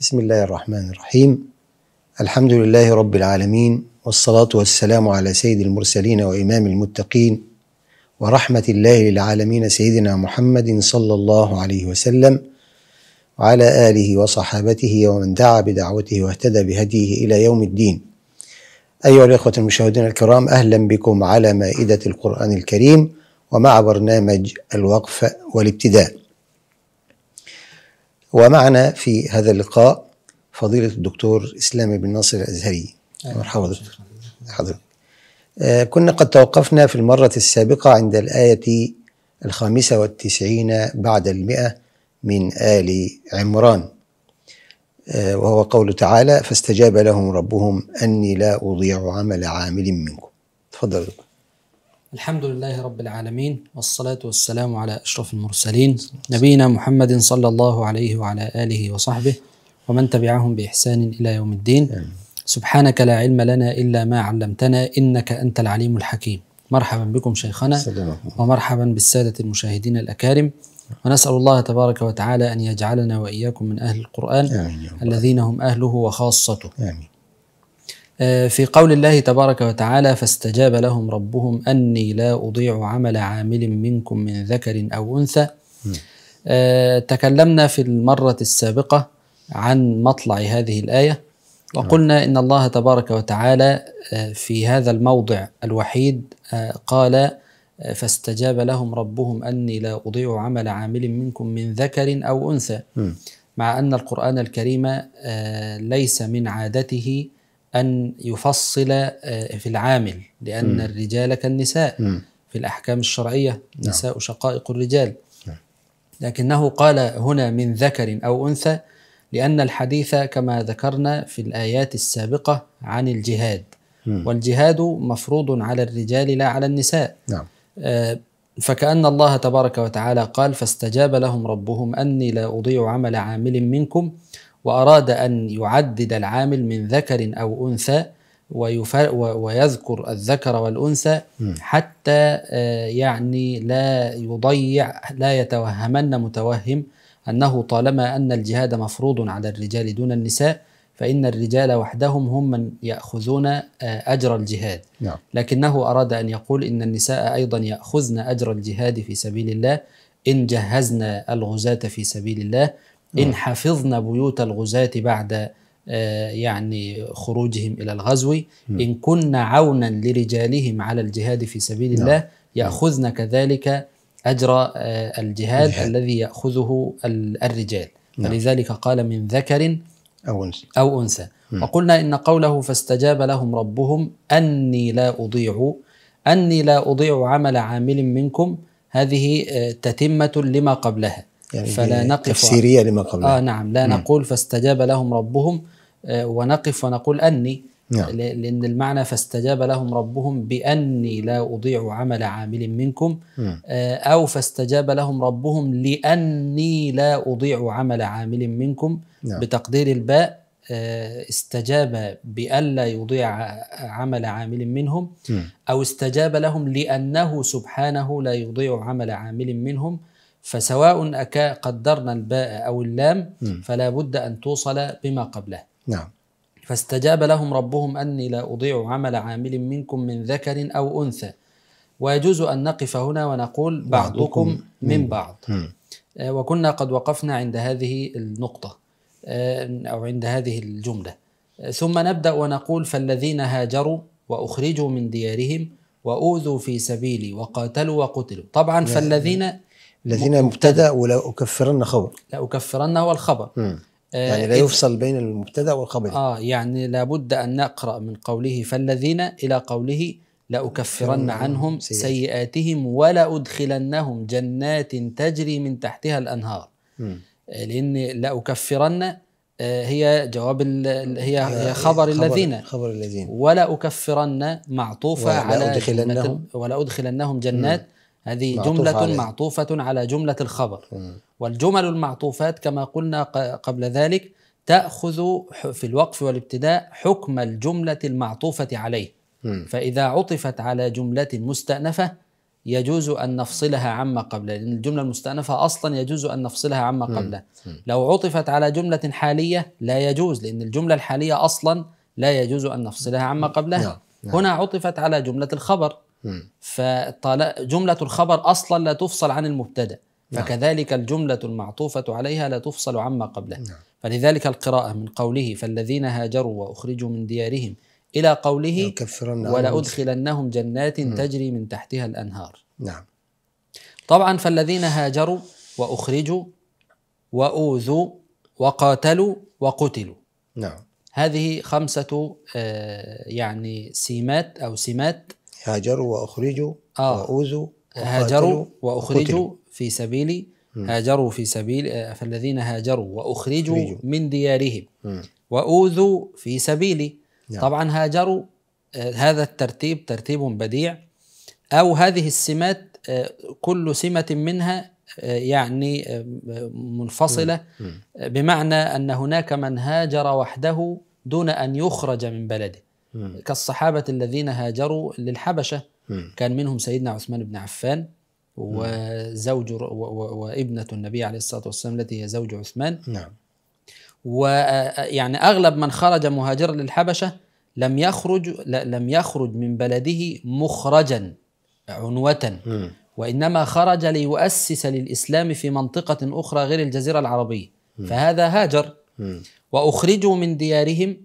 بسم الله الرحمن الرحيم الحمد لله رب العالمين والصلاة والسلام على سيد المرسلين وإمام المتقين ورحمة الله للعالمين سيدنا محمد صلى الله عليه وسلم وعلى آله وصحابته ومن دعا بدعوته واهتدى بهديه إلى يوم الدين أيها الإخوة المشاهدين الكرام أهلا بكم على مائدة القرآن الكريم ومع برنامج الوقف والابتداء ومعنا في هذا اللقاء فضيلة الدكتور إسلامي بن ناصر الأزهري مرحبا دكتور حضرتك آه، كنا قد توقفنا في المرة السابقة عند الآية الخامسة والتسعين بعد المئة من آل عمران آه، وهو قول تعالى فاستجاب لهم ربهم أني لا أضيع عمل عامل منكم تفضل دكتور الحمد لله رب العالمين والصلاة والسلام على أشرف المرسلين نبينا محمد صلى الله عليه وعلى آله وصحبه ومن تبعهم بإحسان إلى يوم الدين سبحانك لا علم لنا إلا ما علمتنا إنك أنت العليم الحكيم مرحبا بكم شيخنا ومرحبا بالسادة المشاهدين الأكارم ونسأل الله تبارك وتعالى أن يجعلنا وإياكم من أهل القرآن الذين هم أهله وخاصته آمين. آه، في قول الله تبارك وتعالى فاستجاب لهم ربهم أني لا أضيع عمل عامل منكم من ذكر أو أنثى آه، تكلمنا في المرة السابقة عن مطلع هذه الآية وقلنا إن الله تبارك وتعالى آه، في هذا الموضع الوحيد قال فاستجاب لهم ربهم أني لا أضيع عمل عامل منكم من ذكر أو أنثى مع أن القرآن الكريم ليس من عادته أن يفصل آه، في العامل لأن م. الرجال كالنساء م. في الأحكام الشرعية النساء نعم. شقائق الرجال نعم. لكنه قال هنا من ذكر أو أنثى لأن الحديث كما ذكرنا في الآيات السابقة عن الجهاد م. والجهاد مفروض على الرجال لا على النساء نعم. آه فكأن الله تبارك وتعالى قال فاستجاب لهم ربهم أني لا أضيع عمل عامل منكم وأراد أن يعدد العامل من ذكر أو أنثى ويذكر الذكر والأنثى حتى آه، يعني لا يضيع لا يتوهمن متوهم أنه طالما أن الجهاد مفروض على الرجال دون النساء فإن الرجال وحدهم هم من يأخذون آه، أجر الجهاد نعم. لكنه أراد أن يقول إن النساء أيضا يأخذن أجر الجهاد في سبيل الله إن جهزن الغزاة في سبيل الله إن نعم. حفظنا بيوت الغزاة بعد آه، يعني خروجهم إلى الغزو نعم. إن كنا عونا لرجالهم على الجهاد في سبيل نعم. الله يأخذن كذلك أجر آه، الجهاد الذي يأخذه الرجال لذلك قال من ذكر أو أنثى أو أنثى وقلنا إن قوله فاستجاب لهم ربهم أني لا أضيع أني لا أضيع عمل عامل منكم هذه آه، تتمة لما قبلها يعني فلا نقف تفسيرية لما قبلها آه نعم لا نعم. نقول فاستجاب لهم ربهم آه، ونقف ونقول أني نعم. لأن المعنى فاستجاب لهم ربهم بأني لا أضيع عمل عامل منكم آه، أو فاستجاب لهم ربهم لأني لا أضيع عمل عامل منكم نعم. بتقدير الباء آه، استجاب بألا يضيع عمل عامل منهم أو استجاب لهم لأنه سبحانه لا يضيع عمل عامل منهم فسواء أكا قدرنا الباء أو اللام فلا بد أن توصل بما قبله نعم فاستجاب لهم ربهم أني لا أضيع عمل عامل منكم من ذكر أو أنثى ويجوز أن نقف هنا ونقول بعضكم, من بعض آه، وكنا قد وقفنا عند هذه النقطة آه، أو عند هذه الجملة آه، ثم نبدأ ونقول فالذين هاجروا وأخرجوا من ديارهم وأوذوا في سبيلي وقاتلوا وقتلوا طبعا فالذين الذين مبتدا ولا اكفرن خبر لا اكفرن هو الخبر آه يعني لا يفصل بين المبتدا والخبر اه يعني لابد ان نقرا من قوله فالذين الى قوله لأكفرن عنهم سيئاتهم ولا أدخلنهم جنات تجري من تحتها الأنهار م. آه، لأن لأكفرن آه، هي جواب هي هي خبر الذين خبر الذين ولا أكفرن معطوفة ولا على أدخلنهم ولا أدخلنهم جنات مم. هذه معطوف جملة عليه. معطوفة على جملة الخبر م. والجمل المعطوفات كما قلنا قبل ذلك تأخذ في الوقف والابتداء حكم الجملة المعطوفة عليه م. فإذا عطفت على جملة مستأنفة يجوز أن نفصلها عما قبلها لأن الجملة المستأنفة أصلا يجوز أن نفصلها عما قبلها لو عطفت على جملة حالية لا يجوز لأن الجملة الحالية أصلا لا يجوز أن نفصلها عما قبلها م. نعم، نعم. هنا عطفت على جملة الخبر فجملة الخبر أصلا لا تفصل عن المبتدأ نعم. فكذلك الجملة المعطوفة عليها لا تفصل عما قبلها نعم. فلذلك القراءة من قوله فالذين هاجروا وأخرجوا من ديارهم إلى قوله ولأدخلنهم جنات نعم. تجري من تحتها الأنهار نعم طبعا فالذين هاجروا وأخرجوا وأوذوا وقاتلوا وقتلوا نعم هذه خمسة آه، يعني سيمات أو سمات هاجروا وأخرجوا آه. وأوذوا هاجروا وأخرجوا وقتلوا. في سبيلي هاجروا في سبيل آه، فالذين هاجروا وأخرجوا أخرجوا. من ديارهم وأوذوا في سبيلي نعم. طبعا هاجروا آه، هذا الترتيب ترتيب بديع أو هذه السمات آه، كل سمة منها يعني منفصلة بمعنى أن هناك من هاجر وحده دون أن يخرج من بلده كالصحابة الذين هاجروا للحبشة م. كان منهم سيدنا عثمان بن عفان وزوج وابنة النبي عليه الصلاة والسلام التي هي زوج عثمان نعم ويعني أغلب من خرج مهاجرا للحبشة لم يخرج لم يخرج من بلده مخرجا عنوة م. وإنما خرج ليؤسس للإسلام في منطقة أخرى غير الجزيرة العربية م. فهذا هاجر م. وأخرجوا من ديارهم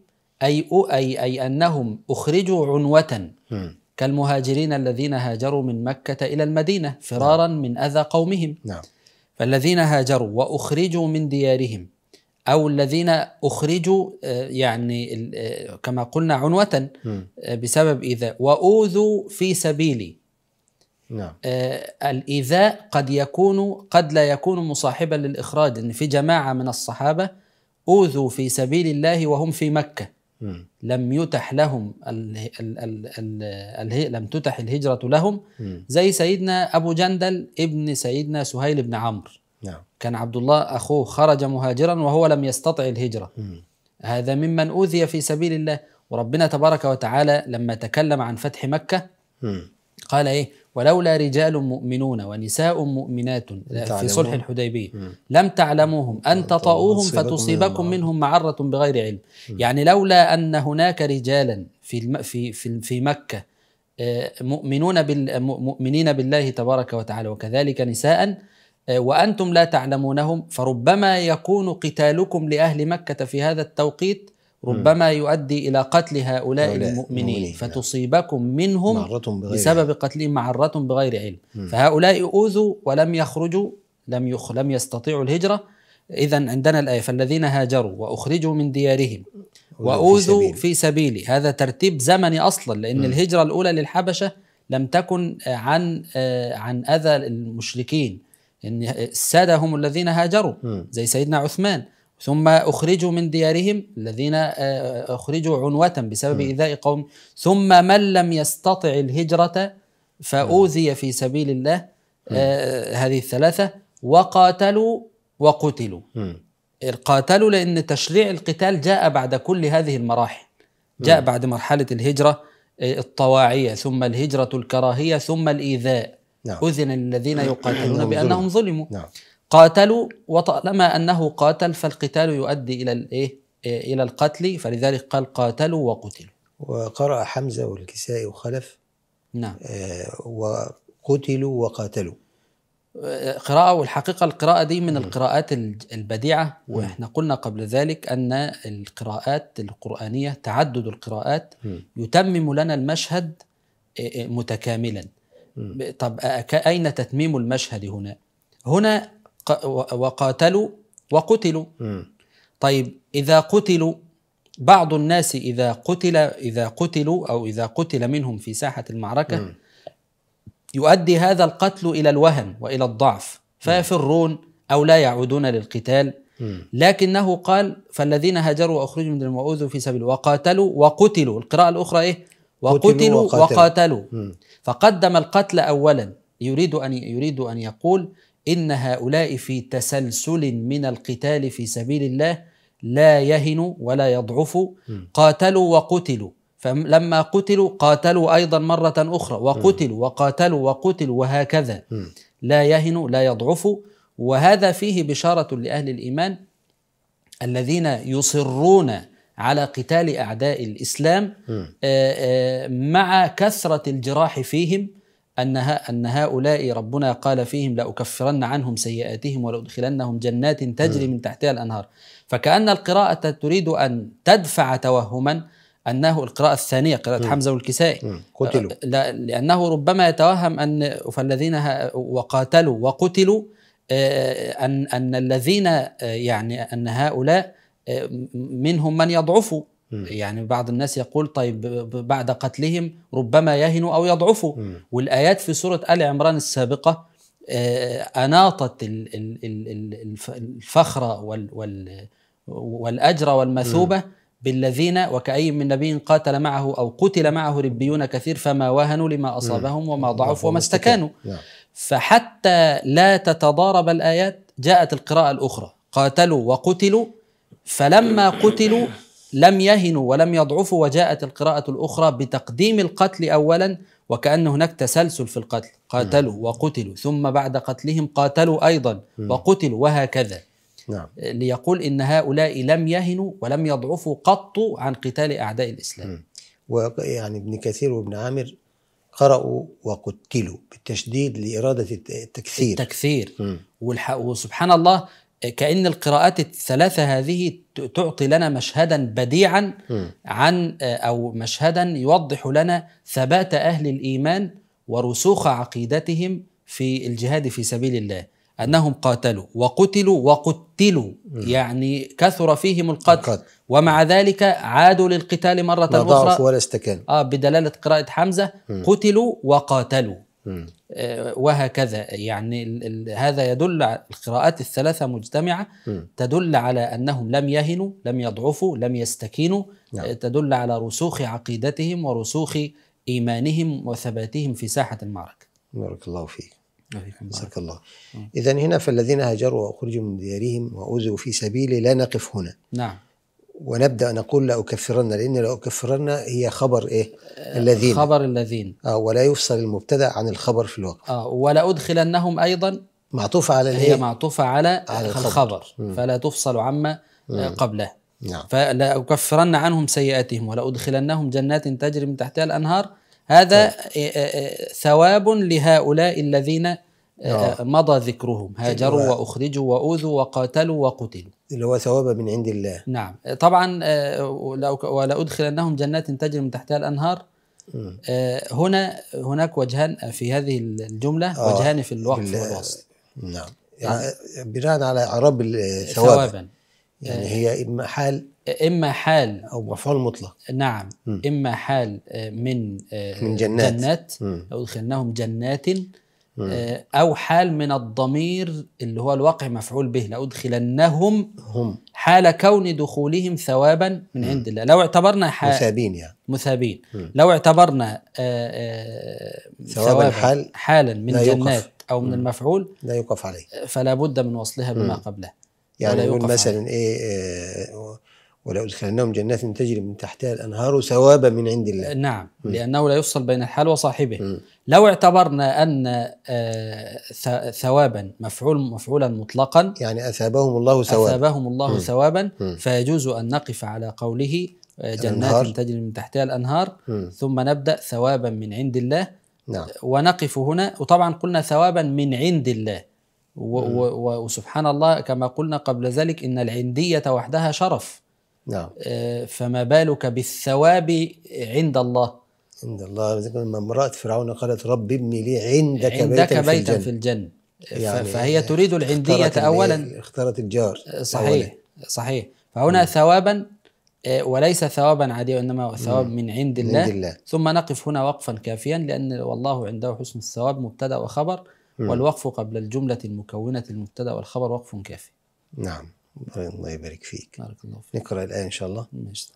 أي أي أي أنهم أخرجوا عنوة كالمهاجرين الذين هاجروا من مكة إلى المدينة فرارا نعم. من أذى قومهم نعم. فالذين هاجروا وأخرجوا من ديارهم أو الذين أخرجوا آه، يعني آه، كما قلنا عنوة آه، بسبب إيذاء وأوذوا في سبيلي نعم. الإيذاء قد يكون قد لا يكون مصاحبا للإخراج لأن في جماعة من الصحابة أوذوا في سبيل الله وهم في مكة لم يتح لهم ال لم تتح الهجرة لهم م. زي سيدنا أبو جندل ابن سيدنا سهيل بن عمرو نعم. كان عبد الله أخوه خرج مهاجرا وهو لم يستطع الهجرة م. هذا ممن أوذي في سبيل الله وربنا تبارك وتعالى لما تكلم عن فتح مكة قال إيه ولولا رجال مؤمنون ونساء مؤمنات آه، في صلح الحديبية لم تعلموهم أن تطؤوهم فتصيبكم منهم معرة بغير علم يعني لولا أن هناك رجالا في في في, مكة آه، مؤمنون مؤمنين بالله تبارك وتعالى وكذلك نساء آه، وأنتم لا تعلمونهم فربما يكون قتالكم لأهل مكة في هذا التوقيت ربما يؤدي إلى قتل هؤلاء المؤمنين نعم. فتصيبكم منهم بسبب قتلهم معرة بغير علم فهؤلاء أوذوا ولم يخرجوا لم يخ لم يستطيعوا الهجرة إذا عندنا الآية فالذين هاجروا وأخرجوا من ديارهم وأوذوا في, سبيل. في سبيلي هذا ترتيب زمني أصلا لأن م. الهجرة الأولى للحبشة لم تكن آه، عن آه، عن أذى المشركين إن السادة هم الذين هاجروا زي سيدنا عثمان ثم أخرجوا من ديارهم الذين آه، أخرجوا عنوة بسبب إيذاء قوم ثم من لم يستطع الهجرة فأوذي في سبيل الله آه، هذه الثلاثة وقاتلوا وقتلوا قاتلوا لأن تشريع القتال جاء بعد كل هذه المراحل جاء بعد مرحلة الهجرة آه، الطواعية ثم الهجرة الكراهية ثم الإيذاء نعم. أذن للذين يقاتلون نعم. بأنهم ظلموا نعم. قاتلوا وطالما انه قاتل فالقتال يؤدي الى الايه؟ إيه؟ الى القتل فلذلك قال قاتلوا وقتلوا. وقرأ حمزه والكسائي وخلف نعم آه وقتلوا وقاتلوا. آه، قراءة والحقيقة القراءة دي من القراءات البديعة وإحنا قلنا قبل ذلك أن القراءات القرآنية تعدد القراءات يتمم لنا المشهد آه، آه، متكاملا طب أين تتميم المشهد هنا؟ هنا وقاتلوا وقتلوا طيب إذا قتلوا بعض الناس إذا قتل إذا قتلوا أو إذا قتل منهم في ساحة المعركة يؤدي هذا القتل إلى الوهن وإلى الضعف فيفرون أو لا يعودون للقتال لكنه قال فالذين هاجروا واخرجوا من وأوذوا في سبيل وقاتلوا وقتلوا القراءه الاخرى ايه وقتلوا وقاتلوا. فقدم القتل اولا يريد ان يريد ان يقول ان هؤلاء في تسلسل من القتال في سبيل الله لا يهنوا ولا يضعفوا قاتلوا وقتلوا فلما قتلوا قاتلوا ايضا مره اخرى وقتلوا وقاتلوا وقتلوا وهكذا لا يهنوا لا يضعفوا وهذا فيه بشاره لاهل الايمان الذين يصرون على قتال اعداء الاسلام آه، آه، مع كثره الجراح فيهم أنها أن هؤلاء ربنا قال فيهم لأكفرن عنهم سيئاتهم ولأدخلنهم جنات تجري من تحتها الأنهار فكأن القراءة تريد أن تدفع توهما أنه القراءة الثانية قراءة حمزة والكسائي قتلوا أه، لا لأنه ربما يتوهم أن فالذين وقاتلوا وقتلوا أه، أن أن الذين أه، يعني أن هؤلاء منهم من يضعفوا يعني بعض الناس يقول طيب بعد قتلهم ربما يهنوا او يضعفوا والايات في سوره ال عمران السابقه آه، اناطت الفخر والاجر والمثوبه بالذين وكأي من نبي قاتل معه أو قتل معه ربيون كثير فما وهنوا لما أصابهم وما ضعفوا وما استكانوا نعم. فحتى لا تتضارب الآيات جاءت القراءة الأخرى قاتلوا وقتلوا فلما قتلوا لم يهنوا ولم يضعفوا وجاءت القراءة الأخرى بتقديم القتل أولا وكأن هناك تسلسل في القتل قاتلوا وقتلوا ثم بعد قتلهم قاتلوا أيضا وقتلوا وهكذا نعم. ليقول إن هؤلاء لم يهنوا ولم يضعفوا قط عن قتال أعداء الإسلام ويعني ابن كثير وابن عامر قرأوا وقتلوا بالتشديد لإرادة التكثير التكثير وسبحان الله كأن القراءات الثلاثة هذه تعطي لنا مشهدا بديعا عن آه، أو مشهدا يوضح لنا ثبات أهل الإيمان ورسوخ عقيدتهم في الجهاد في سبيل الله أنهم قاتلوا وقتلوا وقتلوا يعني كثر فيهم القتل ومع ذلك عادوا للقتال مرة أخرى ولا استكان آه بدلالة قراءة حمزة قتلوا وقاتلوا آه، وهكذا يعني هذا يدل القراءات الثلاثة مجتمعة تدل على أنهم لم يهنوا لم يضعفوا لم يستكينوا آه، نعم. تدل على رسوخ عقيدتهم ورسوخ إيمانهم وثباتهم في ساحة المعركة بارك الله فيك بارك الله إذا هنا فالذين هاجروا وأخرجوا من ديارهم وأوذوا في سبيلي لا نقف هنا نعم ونبدا نقول لا اكفرن لان لا اكفرن هي خبر ايه؟ الذين خبر الذين اه ولا يفصل المبتدا عن الخبر في الوقت اه ولا ادخلنهم ايضا معطوفه على هي معطوفه على, على الخبر, الخبر. فلا تفصل عما آه، قبله نعم. فلا اكفرن عنهم سيئاتهم ولا ادخلنهم جنات تجري من تحتها الانهار هذا طيب. آه، آه، ثواب لهؤلاء الذين آه،, آه. مضى ذكرهم هاجروا وأخرجوا وأوذوا وقاتلوا وقتلوا اللي هو ثواب من عند الله نعم آه، طبعا آه، ولأدخلنهم جنات تجري من تحتها الأنهار هنا هناك وجهان في هذه الجملة آه. وجهان في الوقف والوصل نعم. نعم يعني بناء على اعراب الثواب ثوابا يعني هي اما حال اما حال او مفعول مطلق نعم م. اما حال من من جنات, جنات ادخلناهم جنات آه، أو حال من الضمير اللي هو الواقع مفعول به لأدخلنهم هم حال كون دخولهم ثوابا من عند الله لو اعتبرنا مثابين يعني مثابين لو اعتبرنا آه، آه، ثوابا حال حالا من جنات أو من المفعول لا يوقف عليه فلا بد من وصلها بما قبله يعني يقول مثلا إيه ولأدخلنهم جنات تجري من تحتها الأنهار ثوابا من عند الله نعم م. لأنه لا يفصل بين الحال وصاحبه م. لو اعتبرنا أن آه، ثوابا مفعول مفعولا مطلقا يعني أثابهم الله ثوابا أثابهم الله م. ثوابا م. فيجوز أن نقف على قوله آه، جنات الأنهار. تجري من تحتها الأنهار م. ثم نبدأ ثوابا من عند الله نعم. ونقف هنا وطبعا قلنا ثوابا من عند الله و و وسبحان الله كما قلنا قبل ذلك إن العندية وحدها شرف نعم آه، فما بالك بالثواب عند الله عند الله لما امرأة فرعون قالت رب ابني لي عندك, عندك بيتا, في بيتا في الجنة, في الجنة. يعني فهي تريد العندية اختارت أولا اختارت الجار آه، صحيح أولا. صحيح فهنا مم. نعم. ثوابا آه، وليس ثوابا عاديا وإنما هو نعم. ثواب من عند الله, عند الله ثم نقف هنا وقفا كافيا لأن والله عنده حسن الثواب مبتدأ وخبر مم. نعم. والوقف قبل الجملة المكونة المبتدأ والخبر وقف كافي نعم الله يبارك فيك بارك الله فيك نقرأ الآية إن شاء الله ماشي.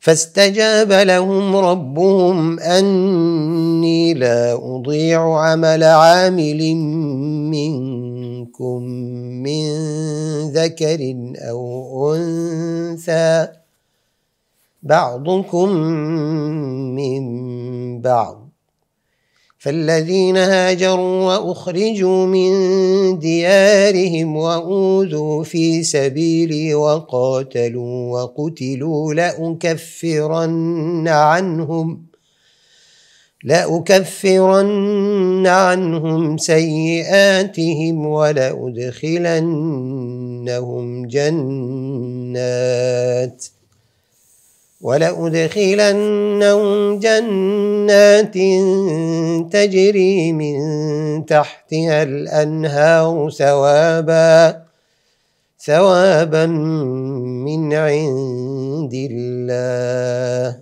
فاستجاب لهم ربهم أني لا أضيع عمل عامل منكم من ذكر أو أنثى بعضكم من بعض فالذين هاجروا واخرجوا من ديارهم واوذوا في سبيلي وقاتلوا وقتلوا لأكفرن عنهم لأكفرن عنهم سيئاتهم ولأدخلنهم جنات ۖ ولأدخلنهم جنات تجري من تحتها الأنهار ثوابا ثوابا من عند الله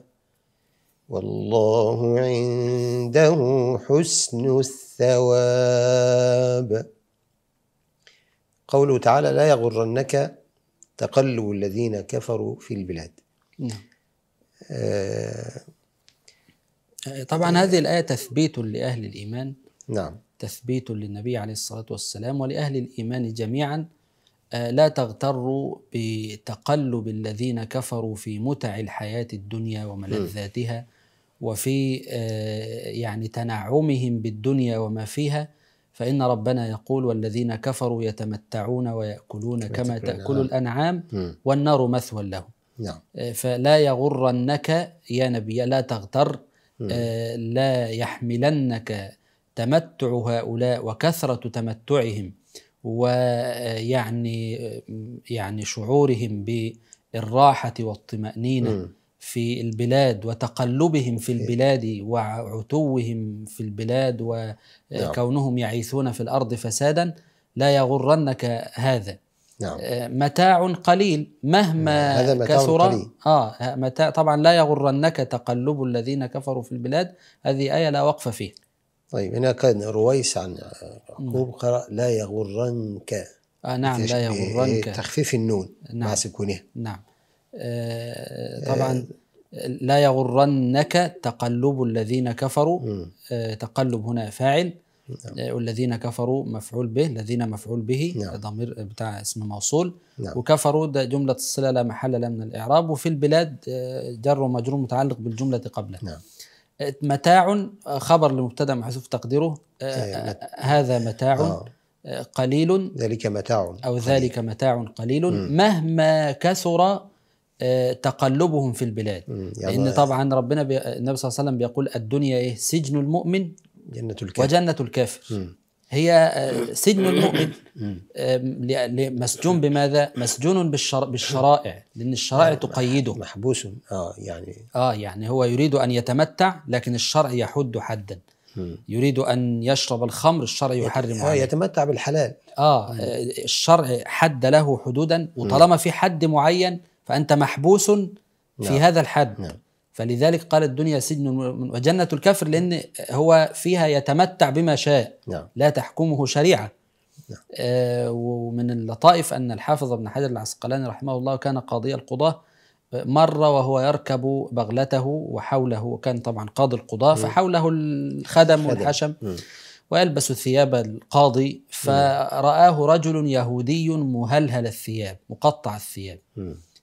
والله عنده حسن الثواب قوله تعالى لا يغرنك تقلب الذين كفروا في البلاد نعم. آه، طبعا هذه الآية تثبيت لأهل الإيمان نعم تثبيت للنبي عليه الصلاة والسلام ولأهل الإيمان جميعا آه، لا تغتروا بتقلب الذين كفروا في متع الحياة الدنيا وملذاتها وفي آه، يعني تنعمهم بالدنيا وما فيها فإن ربنا يقول والذين كفروا يتمتعون ويأكلون كما تأكل الأنعام والنار مثوى لهم نعم. آه، فلا يغرنك يا نبي لا تغتر آه، لا يحملنك تمتع هؤلاء وكثرة تمتعهم ويعني آه، يعني شعورهم بالراحة والطمأنينة في البلاد وتقلبهم في البلاد وعتوهم في البلاد وكونهم نعم. يعيثون في الأرض فسادا لا يغرنك هذا نعم. آه، متاع قليل مهما نعم، هذا متاع كثر قليل. اه متاع طبعا لا يغرنك تقلب الذين كفروا في البلاد هذه آية لا وقف فيها طيب هنا كان رويس عن يعقوب نعم. قرأ لا يغرنك آه نعم لا يغرنك تخفيف النون نعم. مع سكونها نعم آه طبعا آه لا يغرنك تقلب الذين كفروا آه تقلب هنا فاعل نعم. آه، والذين كفروا مفعول به الذين مفعول به نعم. ضمير بتاع اسم موصول نعم. وكفروا ده جملة الصلة لا محل لها من الإعراب وفي البلاد آه، جر ومجرور متعلق بالجملة قبله نعم. آه، متاع خبر لمبتدا محذوف تقديره آه هذا متاع آه. قليل ذلك متاع أو قليل. ذلك متاع قليل م. مهما كثر تقلبهم في البلاد لان طبعا ربنا النبي صلى الله عليه وسلم بيقول الدنيا ايه سجن المؤمن جنة الكافر وجنة الكافر م. هي آه، سجن المؤمن مسجون بماذا؟ مسجون بالشرائع لأن الشرائع آه، تقيده محبوس اه يعني اه يعني هو يريد أن يتمتع لكن الشرع يحد حدا يريد أن يشرب الخمر الشرع يحرم آه عليه يتمتع بالحلال آه, آه، الشرع حد له حدودا وطالما في حد معين فأنت محبوس في نعم. هذا الحد نعم. فلذلك قال الدنيا سجن وجنة الكفر لأن هو فيها يتمتع بما شاء نعم. لا تحكمه شريعة نعم. آه، ومن اللطائف أن الحافظ ابن حجر العسقلاني رحمه الله كان قاضي القضاة مر وهو يركب بغلته وحوله وكان طبعا قاضي القضاة فحوله الخدم والحشم ويلبس ثياب القاضي فرآه رجل يهودي مهلهل الثياب مقطع الثياب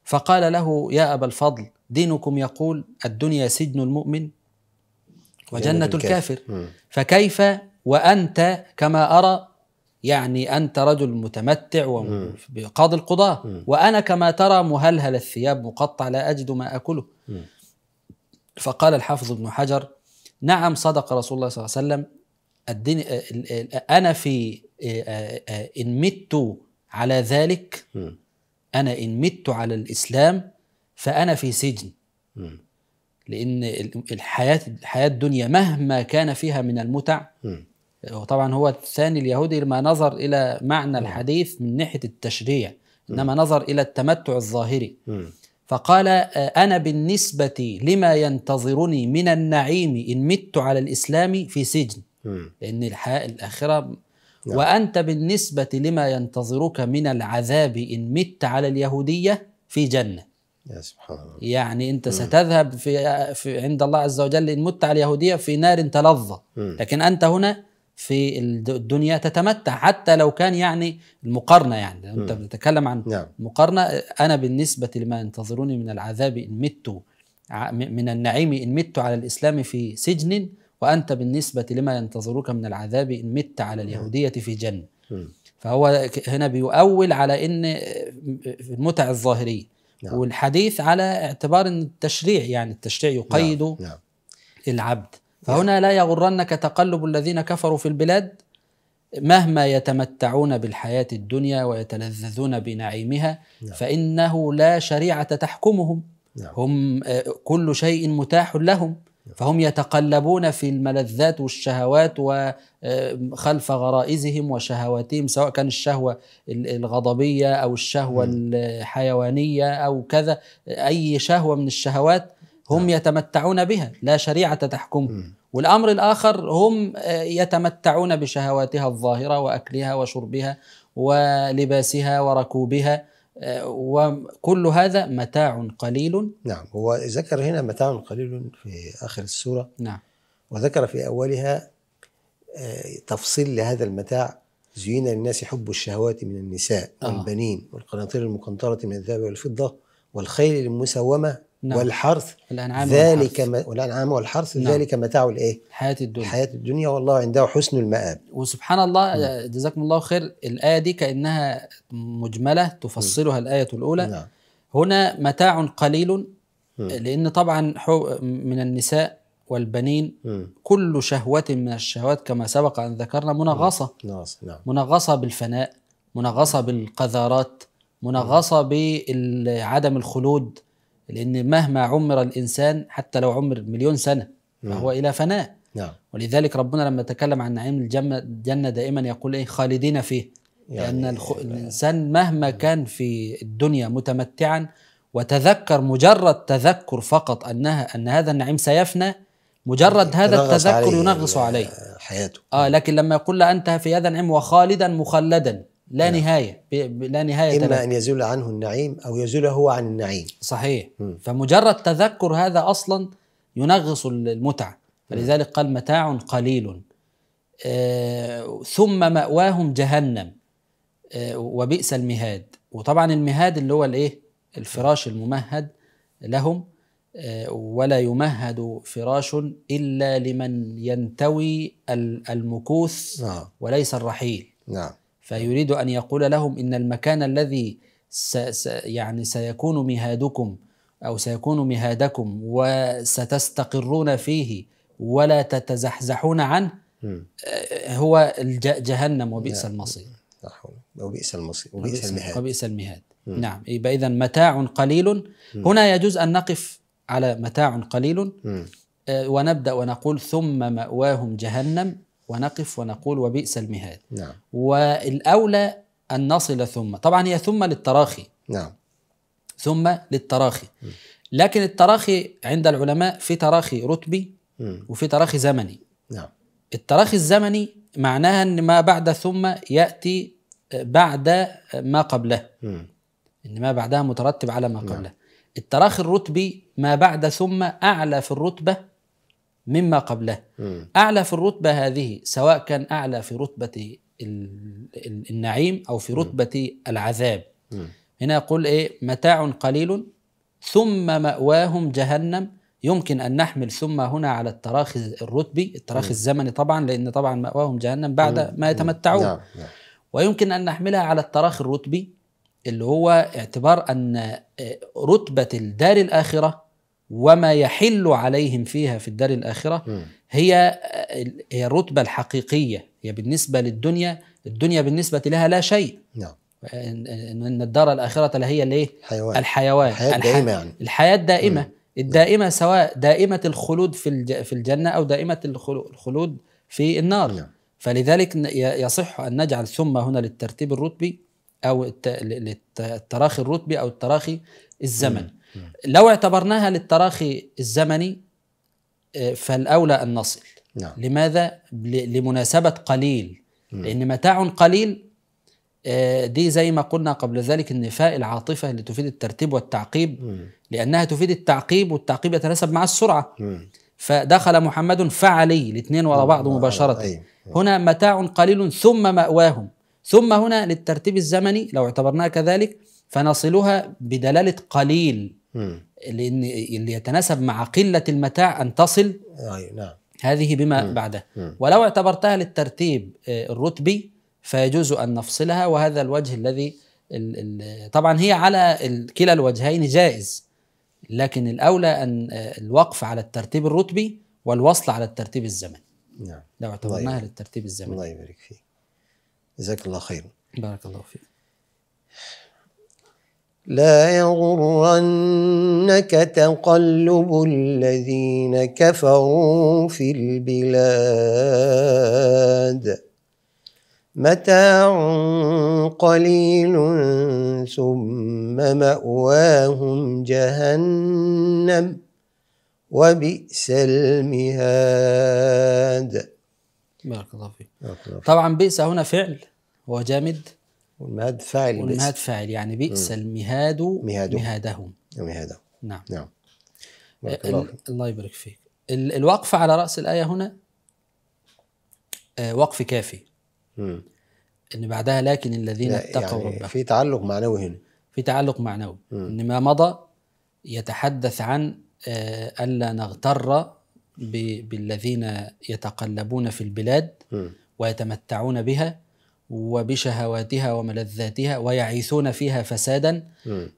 فقال له يا أبا الفضل دينكم يقول الدنيا سجن المؤمن وجنة الكافر فكيف وأنت كما أرى يعني أنت رجل متمتع وقاضي القضاة وأنا كما ترى مهلهل الثياب مقطع لا أجد ما أكله فقال الحافظ ابن حجر نعم صدق رسول الله صلى الله عليه وسلم الدين آه، آه، أنا في آه، إن مت على ذلك أنا إن مت على الإسلام فانا في سجن لان الحياه الحياه الدنيا مهما كان فيها من المتع وطبعا هو الثاني اليهودي لما نظر الى معنى الحديث من ناحيه التشريع انما نظر الى التمتع الظاهري فقال آه، انا بالنسبه لما ينتظرني من النعيم ان مت على الاسلام في سجن لان الحياه الاخره نعم. وأنت بالنسبة لما ينتظرك من العذاب إن مت على اليهودية في جنة يا سبحان الله يعني انت مم. ستذهب في, في عند الله عز وجل ان مت على اليهوديه في نار تلظى لكن انت هنا في الدنيا تتمتع حتى لو كان يعني المقارنه يعني انت بتتكلم عن نعم. مقارنه انا بالنسبه لما ينتظرني من العذاب ان مت من النعيم ان مت على الاسلام في سجن وانت بالنسبه لما ينتظرك من العذاب ان مت على اليهوديه في جنه فهو هنا بيؤول على ان آه، المتع الظاهريه نعم. والحديث على اعتبار ان التشريع يعني التشريع نعم، يقيد نعم. نعم. العبد فهنا نعم. لا يغرنك تقلب الذين كفروا في البلاد مهما يتمتعون بالحياة الدنيا ويتلذذون بنعيمها نعم. فإنه لا شريعة تحكمهم نعم. هم آه، كل شيء متاح لهم فهم يتقلبون في الملذات والشهوات وخلف آه، غرائزهم وشهواتهم سواء كان الشهوة الغضبية أو الشهوة الحيوانية أو كذا أي شهوة من الشهوات هم نعم. يتمتعون بها لا شريعة تحكمهم والأمر الآخر هم آه، يتمتعون بشهواتها الظاهرة وأكلها وشربها ولباسها وركوبها وكل هذا متاع قليل نعم هو ذكر هنا متاع قليل في آخر السورة نعم وذكر في أولها آه، تفصيل لهذا المتاع زين للناس حب الشهوات من النساء آه. والبنين والقناطير المقنطرة من الذهب والفضة والخيل المسومة نعم. والحرث الأنعام ذلك والأنعام والحرث نعم. ذلك متاع الإيه؟ حياة الدنيا حياة الدنيا والله عنده حسن المآب وسبحان الله نعم. جزاكم الله خير الآية دي كأنها مجملة تفصلها م. الآية الأولى نعم. هنا متاع قليل م. لأن طبعا من النساء والبنين م. كل شهوة من الشهوات كما سبق أن ذكرنا منغصة نعم. نعم. منغصة بالفناء منغصة بالقذارات منغصة بعدم الخلود لأن مهما عمر الإنسان حتى لو عمر مليون سنة نعم. فهو إلى فناء نعم. ولذلك ربنا لما تكلم عن نعيم الجنة, الجنة دائما يقول إيه خالدين فيه يعني لأن الإنسان مهما كان في الدنيا متمتعا وتذكر مجرد تذكر فقط أنها أن هذا النعيم سيفنى مجرد هذا التذكر ينغص عليه حياته آه لكن لما يقول أنت في هذا النعيم وخالدا مخلدا لا نعم. نهاية لا نهاية إما تلك. أن يزول عنه النعيم أو يزول هو عن النعيم صحيح مم. فمجرد تذكر هذا أصلا ينغص المتعة فلذلك قال متاع قليل آه ثم مأواهم جهنم آه وبئس المهاد وطبعا المهاد اللي هو الايه الفراش الممهد لهم آه ولا يمهد فراش إلا لمن ينتوي المكوث نعم. وليس الرحيل نعم فيريد ان يقول لهم ان المكان الذي س س يعني سيكون مهادكم او سيكون مهادكم وستستقرون فيه ولا تتزحزحون عنه آه، هو جهنم نعم. وبئس المصير وبئس المصير وبئس المهاد وبئس المهاد نعم يبقى اذا متاع قليل هنا يجوز ان نقف على متاع قليل آه، ونبدا ونقول ثم ماواهم جهنم ونقف ونقول وبئس المهاد نعم. والأولى أن نصل ثم طبعا هي ثم للتراخي نعم. ثم للتراخي م. لكن التراخي عند العلماء في تراخي رتبي م. وفي تراخي زمني نعم. التراخي الزمني معناها أن ما بعد ثم يأتي بعد ما قبله م. إن ما بعدها مترتب على ما قبله نعم. التراخي الرتبي ما بعد ثم أعلى في الرتبة مما قبله م. أعلى في الرتبة هذه سواء كان أعلى في رتبة النعيم أو في رتبة م. العذاب م. هنا يقول إيه متاع قليل ثم مأواهم جهنم يمكن أن نحمل ثم هنا على التراخي الرتبي التراخي م. الزمني طبعا لأن طبعا مأواهم جهنم بعد ما يتمتعون نعم. نعم. ويمكن أن نحملها على التراخي الرتبي اللي هو اعتبار أن آه، رتبة الدار الآخرة وما يحل عليهم فيها في الدار الاخره هي هي الرتبه الحقيقيه هي بالنسبه للدنيا الدنيا بالنسبه لها لا شيء نعم ان الدار الاخره لا هي الايه الحيوان الحيوان الحياه الدائمه يعني الحياه الدائمه نعم. الدائمه سواء دائمه الخلود في في الجنه او دائمه الخلود في النار نعم. فلذلك يصح ان نجعل ثم هنا للترتيب الرتبي او التراخي الرتبي او التراخي الزمن مم. نعم. لو اعتبرناها للتراخي الزمني آه، فالاولى ان نصل نعم. لماذا لمناسبه قليل م. لان متاع قليل آه، دي زي ما قلنا قبل ذلك النفاء العاطفه اللي تفيد الترتيب والتعقيب م. لانها تفيد التعقيب والتعقيب يتناسب مع السرعه م. فدخل محمد فعلي الاثنين ورا بعض مباشره أي. هنا متاع قليل ثم ماواهم ثم هنا للترتيب الزمني لو اعتبرناه كذلك فنصلها بدلاله قليل لان اللي يتناسب مع قله المتاع ان تصل أي نعم هذه بما مم. بعدها مم. ولو اعتبرتها للترتيب آه، الرتبي فيجوز ان نفصلها وهذا الوجه الذي طبعا هي على كلا الوجهين جائز لكن الاولى ان آه، الوقف على الترتيب الرتبي والوصل على الترتيب الزمني نعم لو اعتبرناها للترتيب الزمني الله يبارك فيك جزاك الله خير بارك الله فيك لا يغرنك تقلب الذين كفروا في البلاد متاع قليل ثم ماواهم جهنم وبئس المهاد بارك الله فيك طبعا بئس هنا فعل هو جامد والمهاد فاعل والمهاد فاعل يعني بئس المهاد مهاده مهادهم مهاده نعم نعم الله يبارك فيك الوقف على رأس الآية هنا آه، وقف كافي مم. ان بعدها لكن الذين اتقوا يعني ربهم في تعلق معنوي هنا في تعلق معنوي ان ما مضى يتحدث عن آه، الا نغتر بالذين يتقلبون في البلاد مم. ويتمتعون بها وبشهواتها وملذاتها ويعيثون فيها فسادا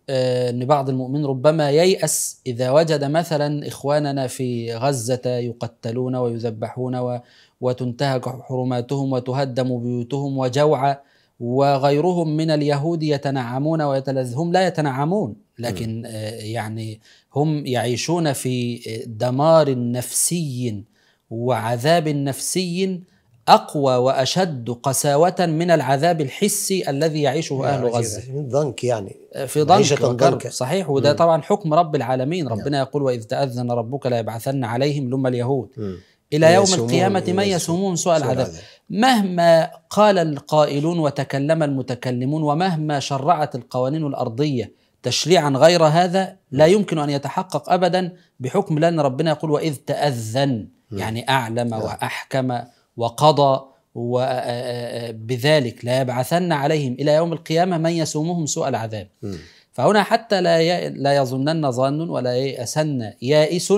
آه، ان بعض المؤمن ربما ييأس اذا وجد مثلا اخواننا في غزه يقتلون ويذبحون و وتنتهك حرماتهم وتهدم بيوتهم وجوعا وغيرهم من اليهود يتنعمون ويتلذهم هم لا يتنعمون لكن آه، يعني هم يعيشون في دمار نفسي وعذاب نفسي اقوى واشد قساوه من العذاب الحسي الذي يعيشه اهل غزه ضنك يعني في ضنك ضنك صحيح وده مم. طبعا حكم رب العالمين ربنا يعني. يقول واذ تاذن ربك ليبعثن عليهم لما اليهود مم. الى يوم القيامه من يسومون سوء العذاب مهما قال القائلون وتكلم المتكلمون ومهما شرعت القوانين الارضيه تشريعا غير هذا لا يمكن ان يتحقق ابدا بحكم لان ربنا يقول واذ تاذن يعني اعلم نعم. واحكم وقضى وبذلك لا يبعثن عليهم إلى يوم القيامة من يسومهم سوء العذاب م. فهنا حتى لا لا يظنن ظن ولا ييأسن يائس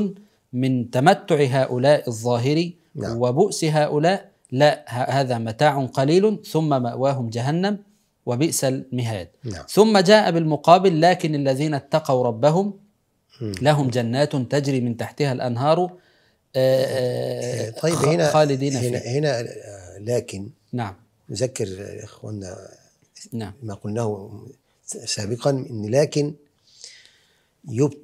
من تمتع هؤلاء الظاهري نعم. وبؤس هؤلاء لا هذا متاع قليل ثم مأواهم جهنم وبئس المهاد نعم. ثم جاء بالمقابل لكن الذين اتقوا ربهم لهم جنات تجري من تحتها الأنهار آه، آه، إيه، آه، إيه، طيب هنا خالدين هنا, فيه. هنا لكن نعم نذكر اخواننا نعم ما قلناه سابقا ان لكن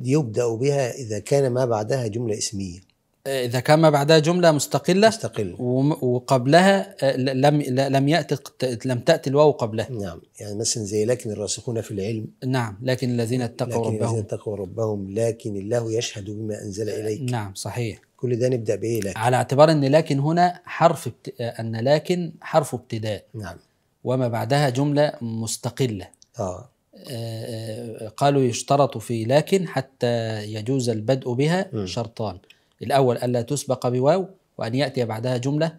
يبدا بها اذا كان ما بعدها جمله اسميه اذا كان ما بعدها جمله مستقله مستقله وقبلها لم لم ياتي لم تاتي الواو قبلها نعم يعني مثلا زي لكن الراسخون في العلم نعم لكن الذين اتقوا لكن ربهم لكن الذين اتقوا ربهم لكن الله يشهد بما انزل اليك نعم صحيح كل ده نبدا بايه لكن على اعتبار ان لكن هنا حرف بت... ان لكن حرف ابتداء نعم وما بعدها جمله مستقله اه, آه،, آه، قالوا يشترط في لكن حتى يجوز البدء بها م. شرطان الأول ألا تسبق بواو وأن يأتي بعدها جملة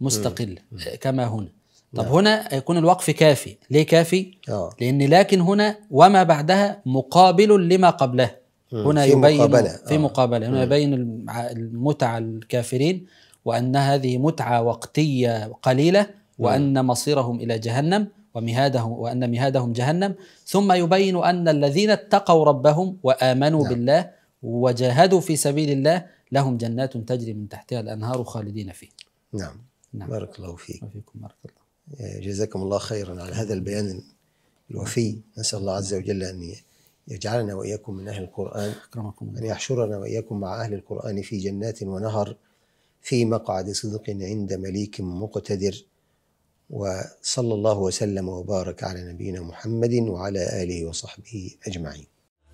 مستقلة كما هنا طب نعم. هنا يكون الوقف كافي ليه كافي؟ أوه. لأن لكن هنا وما بعدها مقابل لما قبله هنا في يبين مقابلة. في آه. مقابلة هنا يبين المتعة الكافرين وأن هذه متعة وقتية قليلة وأن مصيرهم إلى جهنم ومهادهم وأن مهادهم جهنم ثم يبين أن الذين اتقوا ربهم وآمنوا نعم. بالله وجاهدوا في سبيل الله لهم جنات تجري من تحتها الأنهار خالدين فيه نعم, نعم. بارك الله فيك وفيكم بارك الله آه، جزاكم الله خيرا على هذا البيان الوفي نسأل الله عز وجل أن يجعلنا وإياكم من أهل القرآن أكرمكم أن يحشرنا وإياكم مع أهل القرآن في جنات ونهر في مقعد صدق عند مليك مقتدر وصلى الله وسلم وبارك على نبينا محمد وعلى آله وصحبه أجمعين